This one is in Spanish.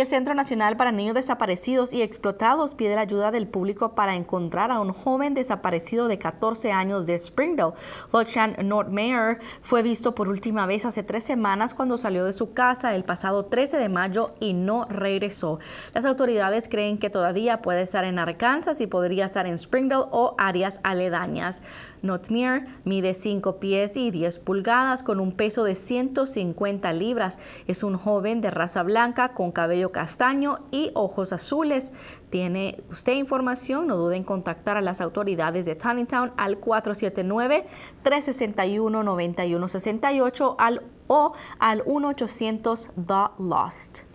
el Centro Nacional para Niños Desaparecidos y Explotados pide la ayuda del público para encontrar a un joven desaparecido de 14 años de Springdale. Lochan Nordmeyer fue visto por última vez hace tres semanas cuando salió de su casa el pasado 13 de mayo y no regresó. Las autoridades creen que todavía puede estar en Arkansas y podría estar en Springdale o áreas aledañas. Notmere mide 5 pies y 10 pulgadas con un peso de 150 libras. Es un joven de raza blanca con cabello castaño y ojos azules. ¿Tiene usted información? No dude en contactar a las autoridades de Town al 479-361-9168 al, o al 1-800-THE-LOST.